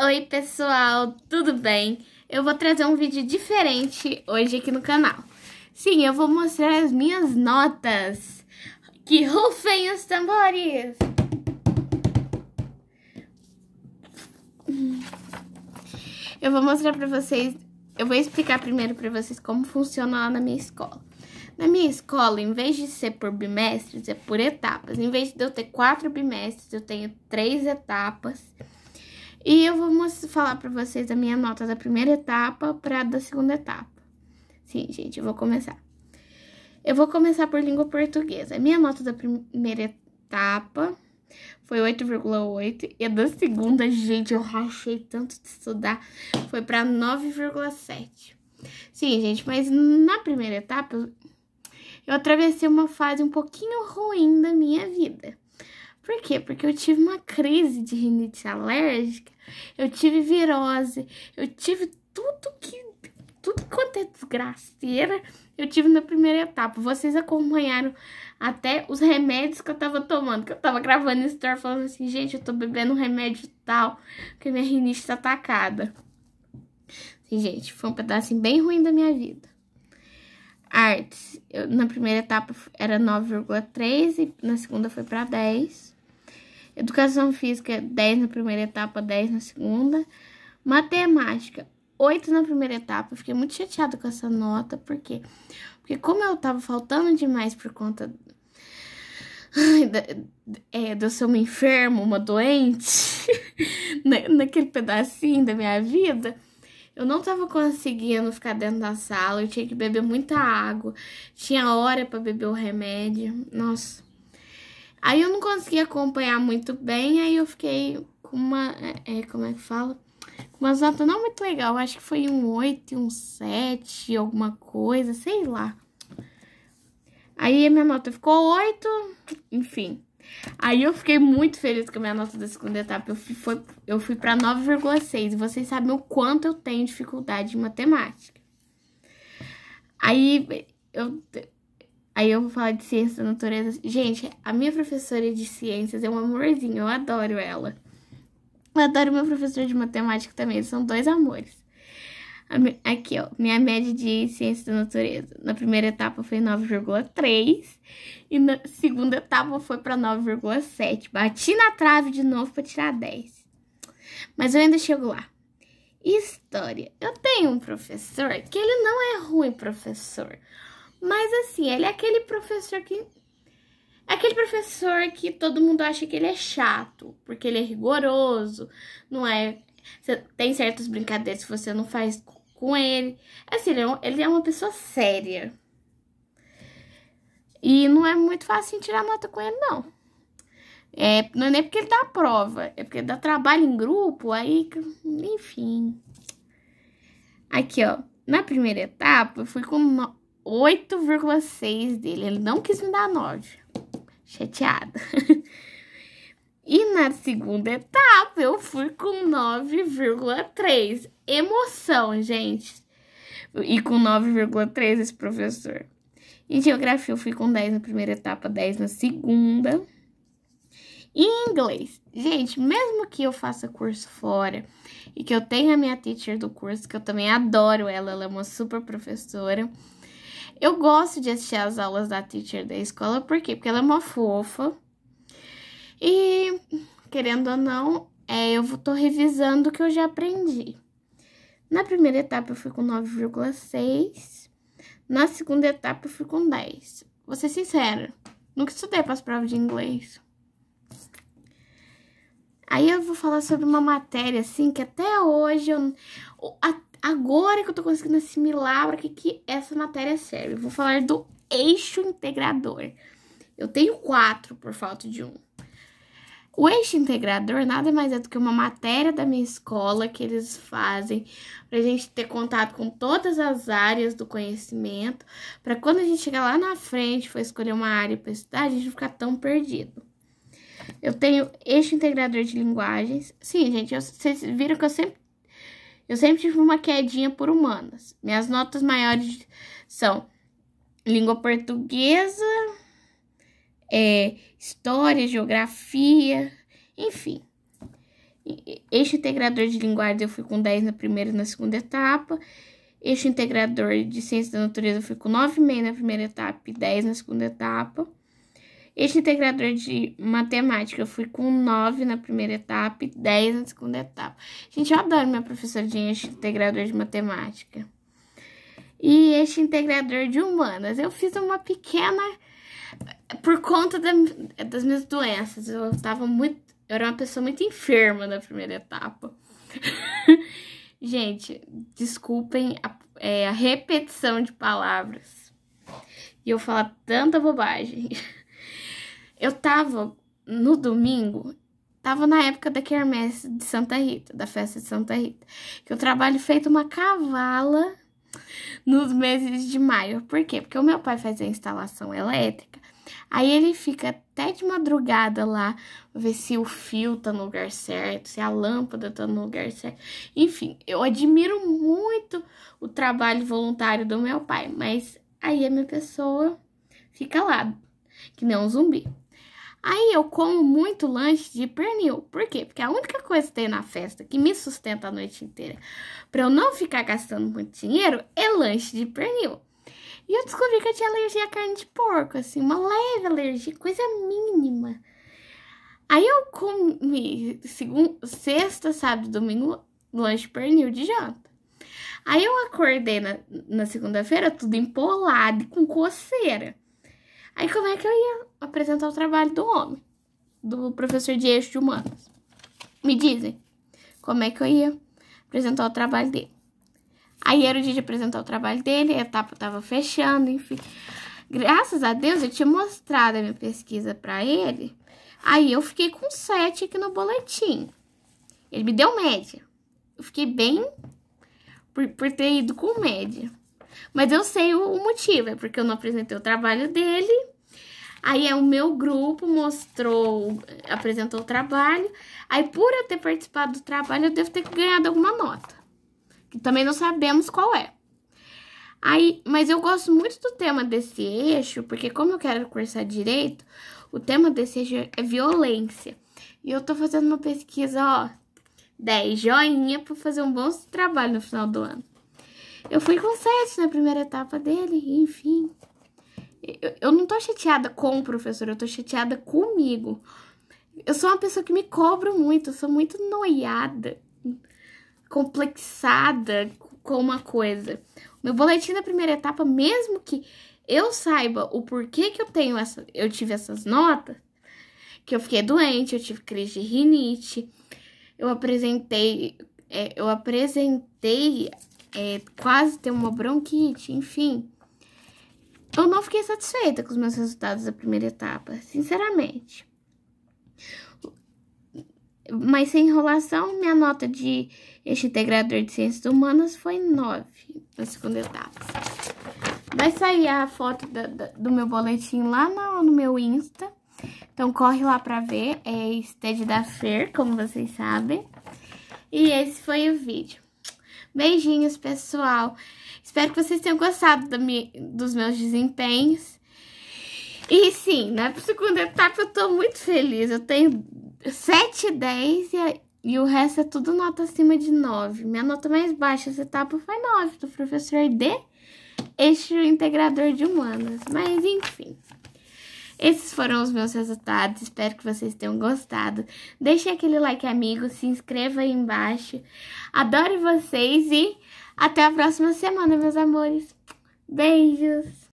Oi pessoal, tudo bem? Eu vou trazer um vídeo diferente hoje aqui no canal. Sim, eu vou mostrar as minhas notas. Que rufem os tambores! Eu vou mostrar pra vocês, eu vou explicar primeiro pra vocês como funciona lá na minha escola. Na minha escola, em vez de ser por bimestres, é por etapas. Em vez de eu ter quatro bimestres, eu tenho três etapas. E eu vou falar para vocês a minha nota da primeira etapa para da segunda etapa. Sim, gente, eu vou começar. Eu vou começar por língua portuguesa. A minha nota da primeira etapa foi 8,8 e a da segunda, gente, eu rachei tanto de estudar, foi para 9,7. Sim, gente, mas na primeira etapa eu, eu atravessei uma fase um pouquinho ruim da minha vida. Por quê? Porque eu tive uma crise de rinite alérgica, eu tive virose, eu tive tudo que. Tudo quanto é desgraceira, eu tive na primeira etapa. Vocês acompanharam até os remédios que eu tava tomando, que eu tava gravando esse story falando assim, gente, eu tô bebendo um remédio tal, porque minha rinite tá atacada. Assim, gente, foi um pedaço assim, bem ruim da minha vida. Artes, eu, na primeira etapa era 9,3 e na segunda foi para 10. Educação física, 10 na primeira etapa, 10 na segunda. Matemática, 8 na primeira etapa. fiquei muito chateada com essa nota, porque porque como eu tava faltando demais por conta é, de eu ser uma enferma, uma doente, naquele pedacinho da minha vida, eu não tava conseguindo ficar dentro da sala, eu tinha que beber muita água, tinha hora para beber o remédio. Nossa, Aí eu não consegui acompanhar muito bem, aí eu fiquei com uma. É, é, como é que fala? Com umas notas não muito legal. Acho que foi um 8, um 7, alguma coisa, sei lá. Aí minha nota ficou 8, enfim. Aí eu fiquei muito feliz com a minha nota da segunda etapa. Eu fui, foi, eu fui pra 9,6. E vocês sabem o quanto eu tenho dificuldade em matemática. Aí eu Aí eu vou falar de ciências da natureza. Gente, a minha professora de ciências é um amorzinho, eu adoro ela. Eu adoro meu professor de matemática também, são dois amores. Aqui, ó, minha média de ciências da natureza. Na primeira etapa foi 9,3 e na segunda etapa foi para 9,7. Bati na trave de novo para tirar 10. Mas eu ainda chego lá. História. Eu tenho um professor que ele não é ruim professor. Mas assim, ele é aquele professor que. Aquele professor que todo mundo acha que ele é chato, porque ele é rigoroso, não é. Tem certas brincadeiras que você não faz com ele. Assim, ele é, um, ele é uma pessoa séria. E não é muito fácil tirar nota com ele, não. É, não é nem porque ele dá prova, é porque ele dá trabalho em grupo, aí, enfim. Aqui, ó. Na primeira etapa, eu fui com uma, 8,6 dele. Ele não quis me dar 9. Chateada. e na segunda etapa, eu fui com 9,3. Emoção, gente. E com 9,3 esse professor. Em geografia, eu fui com 10 na primeira etapa, 10 na segunda. E em inglês, gente, mesmo que eu faça curso fora e que eu tenha a minha teacher do curso, que eu também adoro ela, ela é uma super professora. Eu gosto de assistir as aulas da teacher da escola, por quê? Porque ela é uma fofa. E, querendo ou não, é, eu tô revisando o que eu já aprendi. Na primeira etapa eu fui com 9,6. Na segunda etapa eu fui com 10. Vou ser sincera, nunca estudei para as provas de inglês. Aí eu vou falar sobre uma matéria, assim, que até hoje eu agora que eu tô conseguindo assimilar para que, que essa matéria serve. vou falar do eixo integrador. Eu tenho quatro por falta de um. O eixo integrador nada mais é do que uma matéria da minha escola que eles fazem para a gente ter contato com todas as áreas do conhecimento, para quando a gente chegar lá na frente, for escolher uma área para estudar, a gente não ficar tão perdido. Eu tenho eixo integrador de linguagens. Sim, gente, eu, vocês viram que eu sempre eu sempre tive uma quedinha por humanas. Minhas notas maiores são língua portuguesa, é, história, geografia, enfim. Este integrador de linguagens eu fui com 10 na primeira e na segunda etapa. Este integrador de ciência da natureza eu fui com 9,5 na primeira etapa e 10 na segunda etapa. Este integrador de matemática eu fui com 9 na primeira etapa e 10 na segunda etapa. Gente, eu adoro minha professora de este integrador de matemática. E este integrador de humanas. Eu fiz uma pequena. Por conta da, das minhas doenças, eu estava muito. Eu era uma pessoa muito enferma na primeira etapa. Gente, desculpem a, é, a repetição de palavras. E eu falar tanta bobagem. Eu tava no domingo, tava na época da quermesse de Santa Rita, da festa de Santa Rita, que eu trabalho feito uma cavala nos meses de maio. Por quê? Porque o meu pai faz a instalação elétrica. Aí ele fica até de madrugada lá, ver se o fio tá no lugar certo, se a lâmpada tá no lugar certo. Enfim, eu admiro muito o trabalho voluntário do meu pai, mas aí a minha pessoa fica lá, que nem um zumbi. Aí eu como muito lanche de pernil. Por quê? Porque é a única coisa que tem na festa que me sustenta a noite inteira para eu não ficar gastando muito dinheiro é lanche de pernil. E eu descobri que eu tinha alergia à carne de porco, assim, uma leve alergia, coisa mínima. Aí eu comi segunda, sexta, sábado, domingo, lanche pernil de janta. Aí eu acordei na, na segunda-feira, tudo empolado e com coceira. Aí como é que eu ia apresentar o trabalho do homem, do professor de eixo de humanos? Me dizem, como é que eu ia apresentar o trabalho dele? Aí era o dia de apresentar o trabalho dele, a etapa tava fechando, enfim. Graças a Deus eu tinha mostrado a minha pesquisa para ele. Aí eu fiquei com 7 aqui no boletim. Ele me deu média. Eu fiquei bem por, por ter ido com média. Mas eu sei o, o motivo, é porque eu não apresentei o trabalho dele. Aí é o meu grupo mostrou, apresentou o trabalho. Aí por eu ter participado do trabalho, eu devo ter ganhado alguma nota. Que também não sabemos qual é. Aí, mas eu gosto muito do tema desse eixo, porque como eu quero cursar direito, o tema desse eixo é violência. E eu tô fazendo uma pesquisa, ó, 10 joinha para fazer um bom trabalho no final do ano. Eu fui com 7 na primeira etapa dele, enfim. Eu, eu não tô chateada com o professor, eu tô chateada comigo. Eu sou uma pessoa que me cobro muito, eu sou muito noiada, complexada com uma coisa. O meu boletim da primeira etapa, mesmo que eu saiba o porquê que eu tenho essa, eu tive essas notas, que eu fiquei doente, eu tive crise de rinite, eu apresentei, é, eu apresentei é, quase ter uma bronquite, enfim. Eu não fiquei satisfeita com os meus resultados da primeira etapa, sinceramente. Mas sem enrolação, minha nota de este integrador de ciências humanas foi 9 na segunda etapa. Vai sair a foto da, da, do meu boletim lá no, no, meu Insta. Então corre lá pra ver. É Stage da Fer, como vocês sabem. E esse foi o vídeo. Beijinhos, pessoal. Espero que vocês tenham gostado do dos meus desempenhos. E sim, na segunda etapa eu tô muito feliz. Eu tenho 7 10 e, e o resto é tudo nota acima de 9. Minha nota mais baixa essa etapa foi 9, do professor D, este integrador de humanas. Mas enfim. Esses foram os meus resultados, espero que vocês tenham gostado. Deixe aquele like amigo, se inscreva aí embaixo. Adoro vocês e até a próxima semana, meus amores. Beijos!